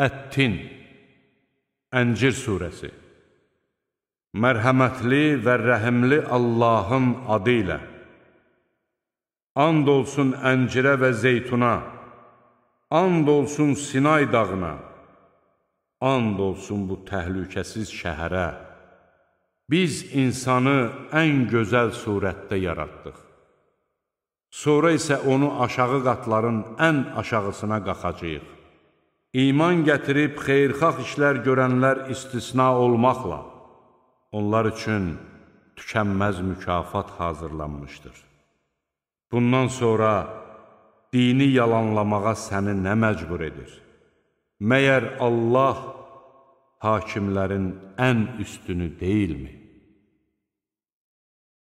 Əttin Əncir surəsi Mərhəmətli və rəhimli Allahın adı ilə And olsun əncirə və zeytuna And olsun Sinay dağına And olsun bu təhlükəsiz şəhərə Biz insanı ən gözəl surətdə yaratdıq Sonra isə onu aşağı qatların ən aşağısına qaxacaq iman gətirib xeyrxalq işlər görənlər istisna olmaqla, onlar üçün tükənməz mükafat hazırlanmışdır. Bundan sonra dini yalanlamağa səni nə məcbur edir? Məyər Allah hakimlərin ən üstünü deyilmi?